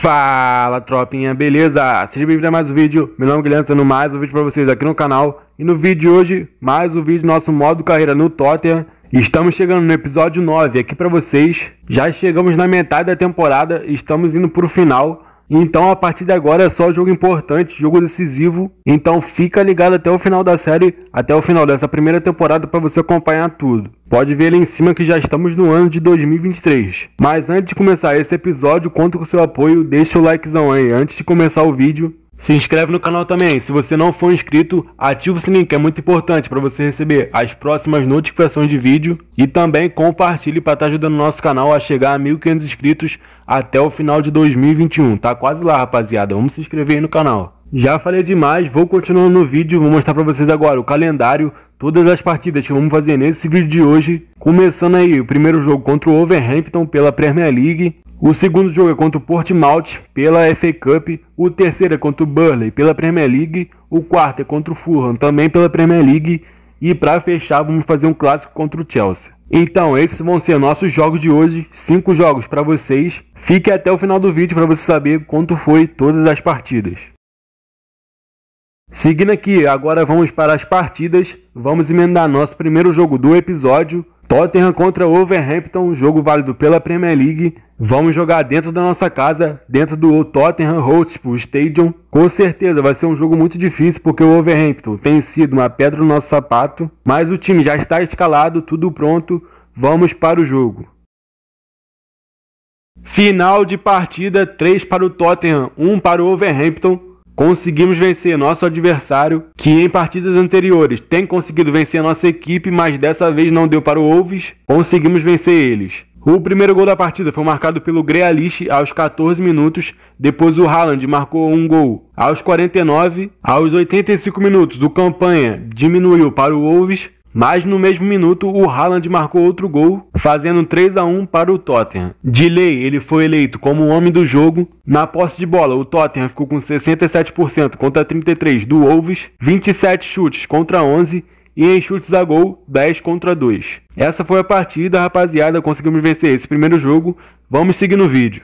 Fala tropinha, beleza? Seja bem-vindo a mais um vídeo, meu nome é Guilherme, sendo mais um vídeo para vocês aqui no canal E no vídeo de hoje, mais um vídeo do nosso modo carreira no Tottenham Estamos chegando no episódio 9 aqui para vocês Já chegamos na metade da temporada, estamos indo para o final então, a partir de agora é só jogo importante, jogo decisivo. Então, fica ligado até o final da série, até o final dessa primeira temporada para você acompanhar tudo. Pode ver ali em cima que já estamos no ano de 2023. Mas antes de começar esse episódio, conto com seu apoio, deixa o likezão aí antes de começar o vídeo. Se inscreve no canal também. Se você não for inscrito, ativa o sininho que é muito importante para você receber as próximas notificações de vídeo e também compartilhe para estar tá ajudando o nosso canal a chegar a 1.500 inscritos até o final de 2021. Tá quase lá, rapaziada. Vamos se inscrever aí no canal. Já falei demais, vou continuando no vídeo, vou mostrar para vocês agora o calendário, todas as partidas que vamos fazer nesse vídeo de hoje, começando aí o primeiro jogo contra o Overhampton pela Premier League o segundo jogo é contra o Portimouth pela FA Cup, o terceiro é contra o Burley pela Premier League, o quarto é contra o Fulham também pela Premier League e para fechar vamos fazer um clássico contra o Chelsea. Então, esses vão ser nossos jogos de hoje, cinco jogos para vocês. Fique até o final do vídeo para você saber quanto foi todas as partidas. Seguindo aqui, agora vamos para as partidas. Vamos emendar nosso primeiro jogo do episódio, Tottenham contra Wolverhampton, um jogo válido pela Premier League. Vamos jogar dentro da nossa casa, dentro do Tottenham Hotspur Stadium. Com certeza vai ser um jogo muito difícil porque o Wolverhampton tem sido uma pedra no nosso sapato, mas o time já está escalado, tudo pronto. Vamos para o jogo. Final de partida, 3 para o Tottenham, 1 para o Wolverhampton. Conseguimos vencer nosso adversário, que em partidas anteriores tem conseguido vencer nossa equipe, mas dessa vez não deu para o Wolves. Conseguimos vencer eles. O primeiro gol da partida foi marcado pelo Grealish aos 14 minutos, depois o Haaland marcou um gol aos 49, aos 85 minutos o Campanha diminuiu para o Wolves, mas no mesmo minuto, o Haaland marcou outro gol, fazendo 3 a 1 para o Tottenham. De lei, ele foi eleito como o homem do jogo. Na posse de bola, o Tottenham ficou com 67% contra 33% do Wolves, 27 chutes contra 11 e em chutes a gol, 10 contra 2. Essa foi a partida, rapaziada. Conseguimos vencer esse primeiro jogo. Vamos seguir no vídeo.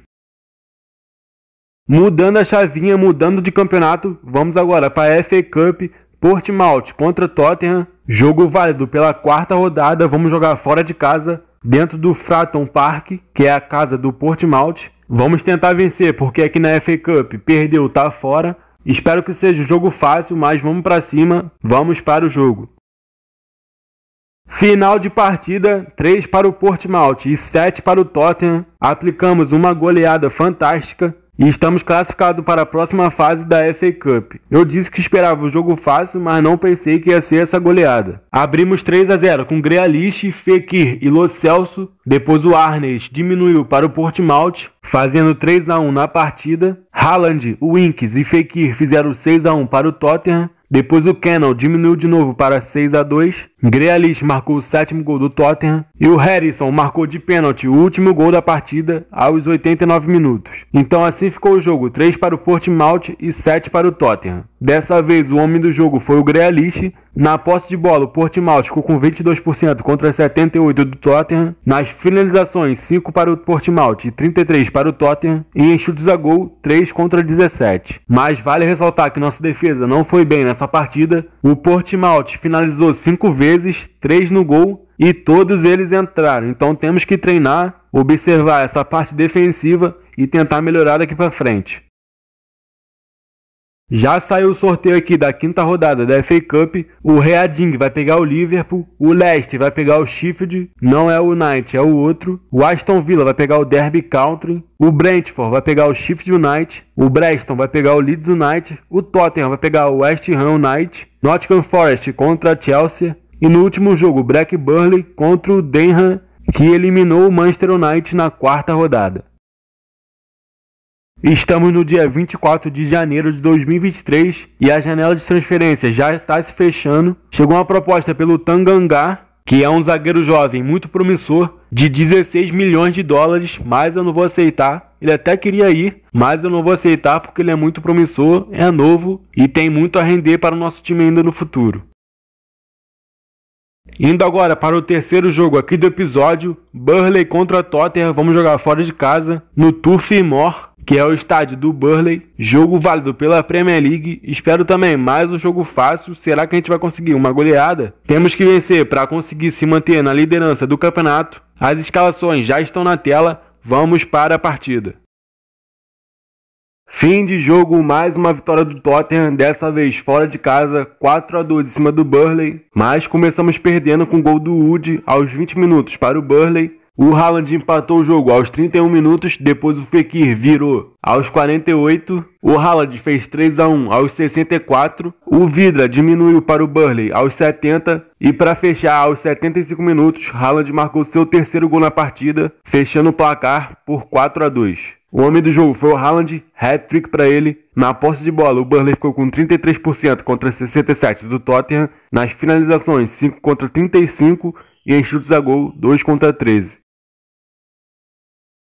Mudando a chavinha, mudando de campeonato, vamos agora para a FA Cup, Portimouth contra Tottenham, jogo válido pela quarta rodada, vamos jogar fora de casa, dentro do Fratton Park, que é a casa do Portimouth. Vamos tentar vencer, porque aqui na FA Cup perdeu, tá fora. Espero que seja um jogo fácil, mas vamos para cima, vamos para o jogo. Final de partida, 3 para o Portimouth e 7 para o Tottenham. Aplicamos uma goleada fantástica, e estamos classificados para a próxima fase da FA Cup. Eu disse que esperava o um jogo fácil, mas não pensei que ia ser essa goleada. Abrimos 3 a 0 com Grealish, Fekir e Lo Celso. Depois o Arnes diminuiu para o Portimão, fazendo 3 a 1 na partida. Haaland, Winks e Fekir fizeram 6 a 1 para o Tottenham. Depois o Cannon diminuiu de novo para 6 a 2 Grealish marcou o sétimo gol do Tottenham e o Harrison marcou de pênalti o último gol da partida aos 89 minutos. Então assim ficou o jogo, 3 para o Portimouth e 7 para o Tottenham. Dessa vez o homem do jogo foi o Grealish. Na posse de bola, o Portimouth ficou com 22% contra 78% do Tottenham. Nas finalizações, 5 para o Portimouth e 33 para o Tottenham. E em chutes a gol, 3 contra 17. Mas vale ressaltar que nossa defesa não foi bem nessa partida. O Portimouth finalizou 5 vezes vezes, três no gol e todos eles entraram. Então temos que treinar, observar essa parte defensiva e tentar melhorar daqui para frente. Já saiu o sorteio aqui da quinta rodada da FA Cup. O Reading vai pegar o Liverpool, o Leicester vai pegar o Sheffield, não é o United, é o outro. O Aston Villa vai pegar o Derby Country, o Brentford vai pegar o Sheffield United, o Preston vai pegar o Leeds United, o Tottenham vai pegar o West Ham United, Nottingham Forest contra Chelsea, e no último jogo, Black Burley contra o Denham, que eliminou o Manchester United na quarta rodada. Estamos no dia 24 de janeiro de 2023 e a janela de transferência já está se fechando. Chegou uma proposta pelo Tanganga, que é um zagueiro jovem muito promissor, de 16 milhões de dólares, mas eu não vou aceitar. Ele até queria ir, mas eu não vou aceitar porque ele é muito promissor, é novo e tem muito a render para o nosso time ainda no futuro. Indo agora para o terceiro jogo aqui do episódio, Burley contra Tottenham, vamos jogar fora de casa, no Turf Moor, que é o estádio do Burley. Jogo válido pela Premier League. Espero também mais um jogo fácil. Será que a gente vai conseguir uma goleada? Temos que vencer para conseguir se manter na liderança do campeonato. As escalações já estão na tela. Vamos para a partida. Fim de jogo, mais uma vitória do Tottenham, dessa vez fora de casa, 4 a 2 em cima do Burley. Mas começamos perdendo com o gol do Wood aos 20 minutos para o Burley. O Haaland empatou o jogo aos 31 minutos, depois o Fekir virou aos 48. O Haaland fez 3 a 1 aos 64. O Vidra diminuiu para o Burley aos 70. E para fechar, aos 75 minutos, Haaland marcou seu terceiro gol na partida, fechando o placar por 4 a 2. O homem do jogo foi o Haaland, hat-trick para ele. Na posse de bola, o Burley ficou com 33% contra 67% do Tottenham. Nas finalizações, 5 contra 35% e em chutes a gol, 2 contra 13.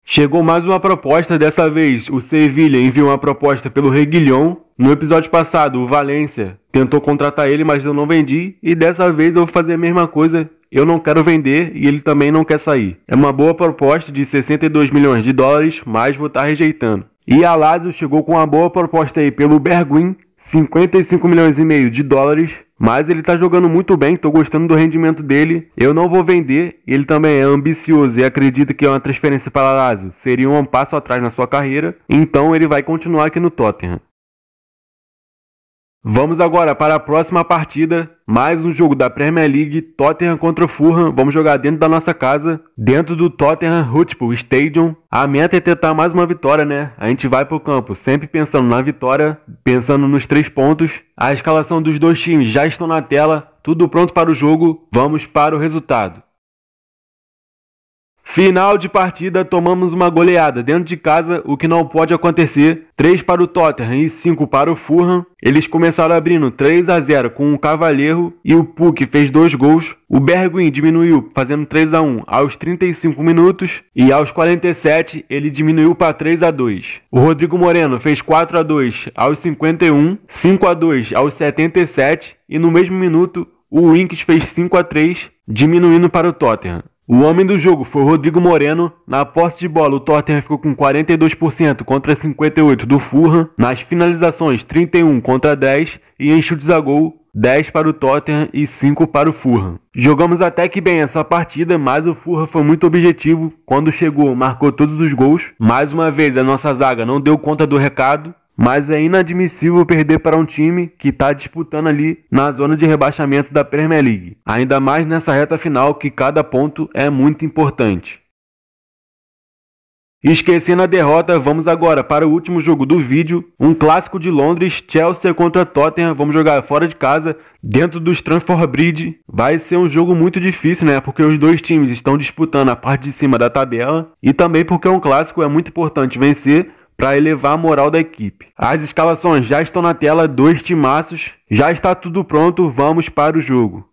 Chegou mais uma proposta, dessa vez o Sevilha enviou uma proposta pelo Reguilhão. No episódio passado, o Valência tentou contratar ele, mas eu não vendi. E dessa vez eu vou fazer a mesma coisa eu não quero vender e ele também não quer sair. É uma boa proposta de 62 milhões de dólares, mas vou estar tá rejeitando. E a Lazio chegou com uma boa proposta aí pelo Berguin, 55 milhões e meio de dólares, mas ele está jogando muito bem, estou gostando do rendimento dele. Eu não vou vender, ele também é ambicioso e acredita que é uma transferência para Lazio seria um passo atrás na sua carreira, então ele vai continuar aqui no Tottenham. Vamos agora para a próxima partida, mais um jogo da Premier League, Tottenham contra Fulham. Vamos jogar dentro da nossa casa, dentro do Tottenham Hotspur Stadium. A meta é tentar mais uma vitória, né? A gente vai pro campo sempre pensando na vitória, pensando nos três pontos. A escalação dos dois times já estão na tela, tudo pronto para o jogo. Vamos para o resultado. Final de partida, tomamos uma goleada dentro de casa, o que não pode acontecer. 3 para o Tottenham e 5 para o Fulham. Eles começaram abrindo 3 a 0 com o Cavalheiro e o Puck fez dois gols. O Bergwijn diminuiu, fazendo 3 a 1 aos 35 minutos e aos 47 ele diminuiu para 3 a 2. O Rodrigo Moreno fez 4 a 2 aos 51, 5 a 2 aos 77 e no mesmo minuto o Winks fez 5 a 3, diminuindo para o Tottenham. O homem do jogo foi Rodrigo Moreno. Na posse de bola, o Tottenham ficou com 42% contra 58% do Fulham. Nas finalizações, 31 contra 10. E em chutes a gol, 10 para o Tottenham e 5 para o Fulham. Jogamos até que bem essa partida, mas o Fulham foi muito objetivo. Quando chegou, marcou todos os gols. Mais uma vez, a nossa zaga não deu conta do recado. Mas é inadmissível perder para um time que está disputando ali na zona de rebaixamento da Premier League. Ainda mais nessa reta final que cada ponto é muito importante. Esquecendo a derrota, vamos agora para o último jogo do vídeo, um clássico de Londres, Chelsea contra Tottenham. Vamos jogar fora de casa, dentro dos Transfer Bridge. Vai ser um jogo muito difícil, né? Porque os dois times estão disputando a parte de cima da tabela e também porque é um clássico é muito importante vencer para elevar a moral da equipe. As escalações já estão na tela, dois timaços, já está tudo pronto, vamos para o jogo.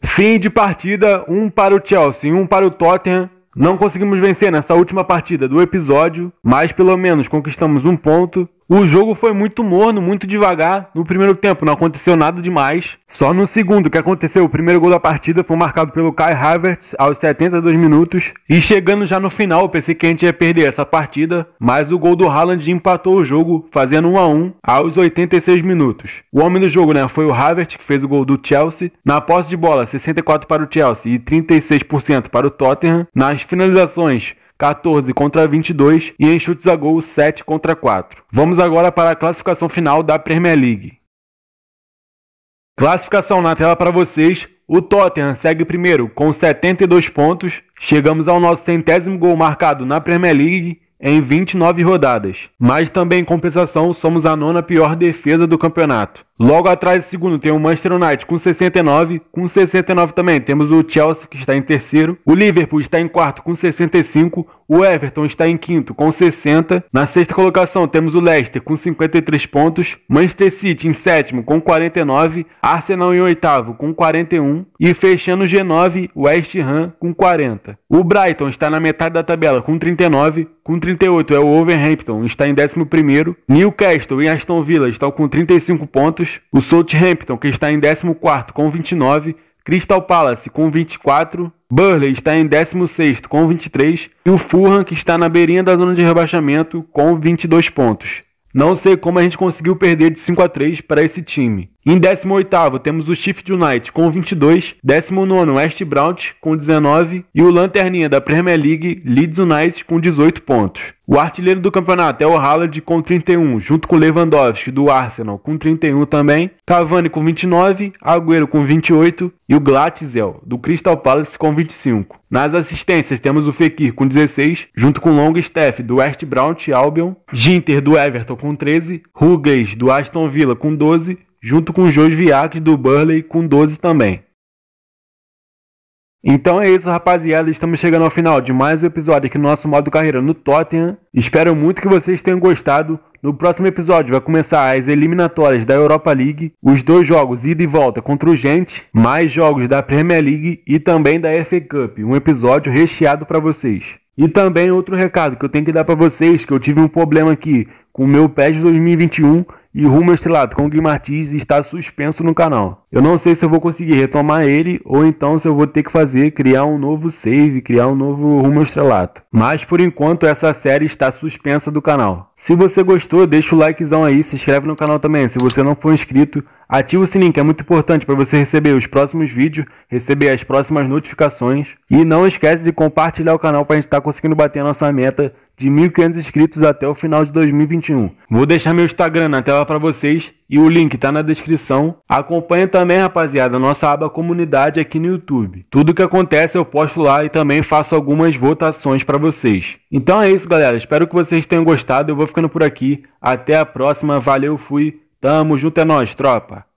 Fim de partida, um para o Chelsea, um para o Tottenham. Não conseguimos vencer nessa última partida do episódio, mas pelo menos conquistamos um ponto. O jogo foi muito morno, muito devagar no primeiro tempo, não aconteceu nada demais. Só no segundo que aconteceu, o primeiro gol da partida foi marcado pelo Kai Havertz aos 72 minutos. E chegando já no final, pensei que a gente ia perder essa partida, mas o gol do Haaland empatou o jogo, fazendo 1 a 1 aos 86 minutos. O homem do jogo, né, foi o Havertz que fez o gol do Chelsea. Na posse de bola, 64 para o Chelsea e 36% para o Tottenham. Nas finalizações, 14 contra 22 e em chutes a gol 7 contra 4. Vamos agora para a classificação final da Premier League. Classificação na tela para vocês. O Tottenham segue primeiro com 72 pontos. Chegamos ao nosso centésimo gol marcado na Premier League em 29 rodadas. Mas também em compensação, somos a nona pior defesa do campeonato. Logo atrás, do segundo, tem o Manchester United com 69. Com 69 também temos o Chelsea, que está em terceiro. O Liverpool está em quarto com 65. O Everton está em quinto com 60. Na sexta colocação, temos o Leicester com 53 pontos. Manchester City em sétimo com 49. Arsenal em oitavo com 41. E fechando o G9, o West Ham com 40. O Brighton está na metade da tabela com 39. Com 38 é o Wolverhampton, está em décimo primeiro. Newcastle e Aston Villa estão com 35 pontos pontos, o Southampton, que está em 14 com 29, Crystal Palace com 24, Burley está em 16 com 23 e o Fulham, que está na beirinha da zona de rebaixamento, com 22 pontos. Não sei como a gente conseguiu perder de 5 a 3 para esse time. Em 18º, temos o Sheffield United com 22, 19º West Browns com 19 e o lanterninha da Premier League Leeds United com 18 pontos. O artilheiro do campeonato é o Haaland com 31, junto com Lewandowski do Arsenal com 31 também, Cavani com 29, Agüero com 28 e o Glatzel do Crystal Palace com 25. Nas assistências temos o Fekir com 16, junto com Longstaff do West Browns Albion, Ginter do Everton com 13, Ruggles do Aston Villa com 12 junto com Joe Viac do Burley com 12 também. Então é isso, rapaziada. Estamos chegando ao final de mais um episódio aqui no nosso modo carreira no Tottenham. Espero muito que vocês tenham gostado. No próximo episódio vai começar as eliminatórias da Europa League, os dois jogos ida e volta contra o Gente, mais jogos da Premier League e também da FA Cup. Um episódio recheado para vocês. E também outro recado que eu tenho que dar para vocês, que eu tive um problema aqui com o meu de 2021 e rumo ao estrelato com o Gui Martins está suspenso no canal. Eu não sei se eu vou conseguir retomar ele ou então se eu vou ter que fazer, criar um novo save, criar um novo rumo ao estrelato. Mas por enquanto essa série está suspensa do canal. Se você gostou, deixa o likezão aí, se inscreve no canal também. Se você não for inscrito, ativa o sininho que é muito importante para você receber os próximos vídeos, receber as próximas notificações. E não esquece de compartilhar o canal para a gente estar tá conseguindo bater a nossa meta de 1.500 inscritos até o final de 2021. Vou deixar meu Instagram na tela para vocês e o link está na descrição. Acompanhe também, rapaziada, nossa aba comunidade aqui no YouTube. Tudo que acontece eu posto lá e também faço algumas votações para vocês. Então é isso, galera. Espero que vocês tenham gostado. Eu vou ficando por aqui. Até a próxima. Valeu, fui. Tamo junto é nós, tropa.